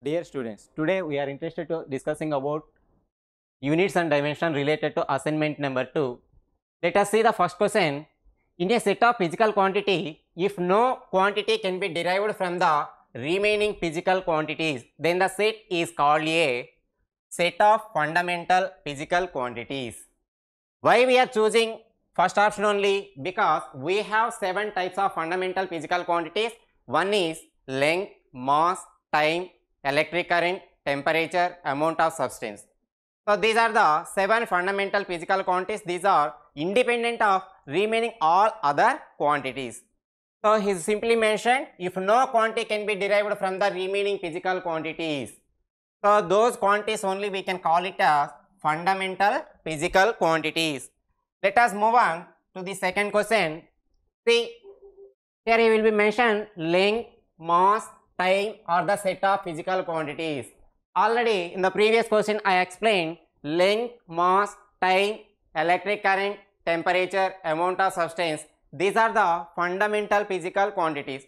Dear students, today we are interested to discussing about units and dimension related to assignment number 2. Let us see the first question. In a set of physical quantity, if no quantity can be derived from the remaining physical quantities, then the set is called a set of fundamental physical quantities. Why we are choosing first option only? Because we have seven types of fundamental physical quantities. One is length, mass, time, electric current, temperature, amount of substance. So these are the seven fundamental physical quantities. These are independent of remaining all other quantities. So he simply mentioned if no quantity can be derived from the remaining physical quantities. So those quantities only we can call it as fundamental physical quantities. Let us move on to the second question. See, here he will be mentioned length, mass, time or the set of physical quantities. Already in the previous question I explained length, mass, time, electric current, temperature, amount of substance. These are the fundamental physical quantities.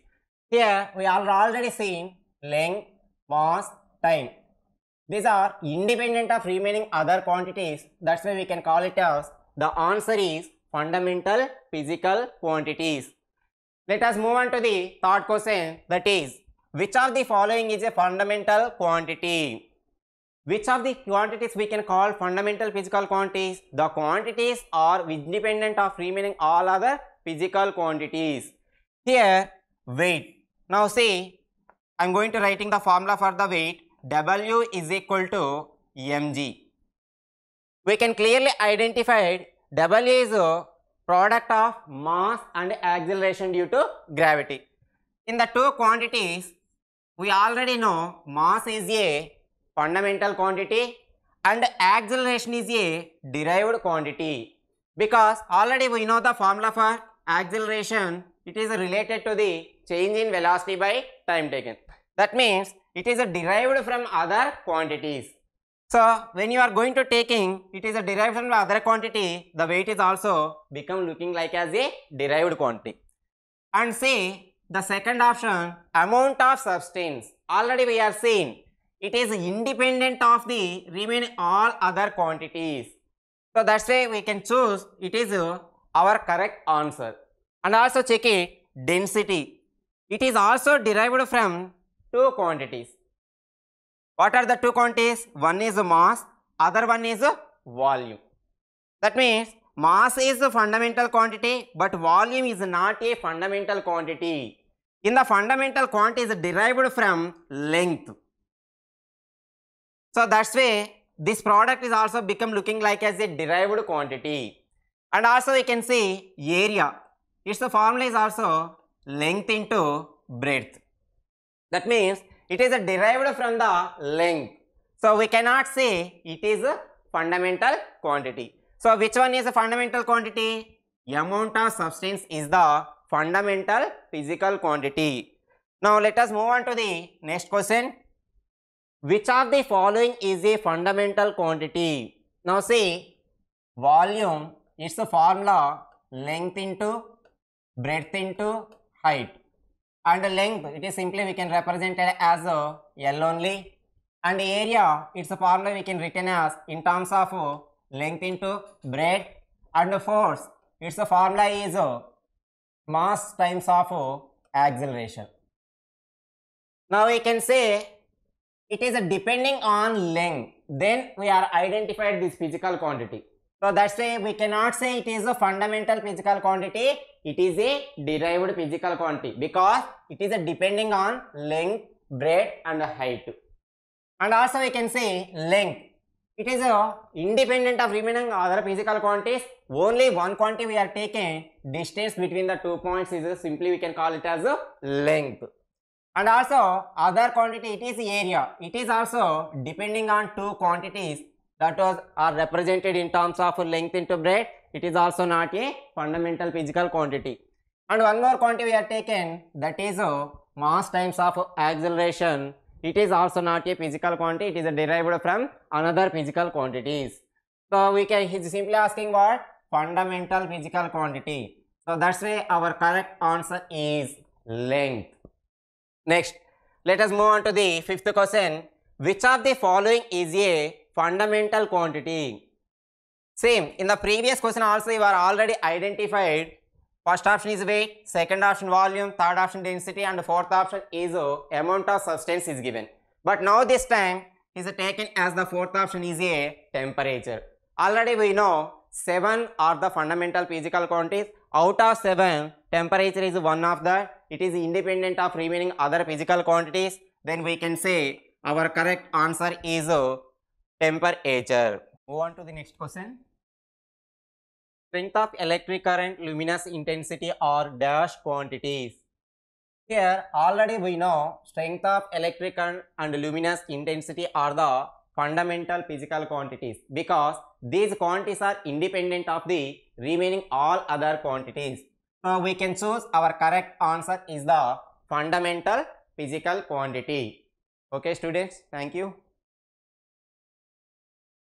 Here we are already seen length, mass, time. These are independent of remaining other quantities. That's why we can call it as the answer is fundamental physical quantities. Let us move on to the third question that is which of the following is a fundamental quantity? Which of the quantities we can call fundamental physical quantities? The quantities are independent of remaining all other physical quantities. Here, weight. Now see, I am going to writing the formula for the weight. W is equal to mg. We can clearly identify W is a product of mass and acceleration due to gravity. In the two quantities, we already know mass is a fundamental quantity and acceleration is a derived quantity because already we know the formula for acceleration it is related to the change in velocity by time taken that means it is derived from other quantities so when you are going to taking it is derived from other quantity the weight is also become looking like as a derived quantity and say the second option, amount of substance. Already we have seen, it is independent of the remaining all other quantities. So that's why we can choose it is uh, our correct answer. And also check it, density. It is also derived from two quantities. What are the two quantities? One is mass, other one is volume. That means mass is a fundamental quantity but volume is not a fundamental quantity in the fundamental quant is derived from length. So that's why this product is also become looking like as a derived quantity. And also we can see area. Its formula is also length into breadth. That means it is a derived from the length. So we cannot say it is a fundamental quantity. So which one is a fundamental quantity? Amount of substance is the fundamental physical quantity. Now let us move on to the next question. Which of the following is a fundamental quantity? Now see volume is the formula length into breadth into height and the length it is simply we can represent it as a L only and the area its a formula we can written as in terms of length into breadth and the force its a formula is mass times of uh, acceleration. Now we can say it is depending on length then we are identified this physical quantity. So that's why we cannot say it is a fundamental physical quantity it is a derived physical quantity because it is depending on length, breadth and height. And also we can say length It is a independent of remaining other physical quantities. Only one quantity we are taking distance between the two points is simply we can call it as uh, length. And also other quantity it is area. It is also depending on two quantities that was are represented in terms of length into breadth. It is also not a fundamental physical quantity. And one more quantity we are taken that is uh, mass times of acceleration It is also not a physical quantity, it is derived from another physical quantities. So we can, he's simply asking what? Fundamental physical quantity. So that's why our correct answer is length. Next, let us move on to the fifth question. Which of the following is a fundamental quantity? Same, in the previous question also you are already identified First option is weight, second option volume, third option density and fourth option is uh, amount of substance is given. But now this time is taken as the fourth option is a temperature. Already we know 7 are the fundamental physical quantities. Out of 7, temperature is one of the, it is independent of remaining other physical quantities. Then we can say our correct answer is uh, temperature. Move on to the next question strength of electric current, luminous intensity or dash quantities. Here already we know strength of electric current and luminous intensity are the fundamental physical quantities because these quantities are independent of the remaining all other quantities. So we can choose our correct answer is the fundamental physical quantity. Okay students, thank you.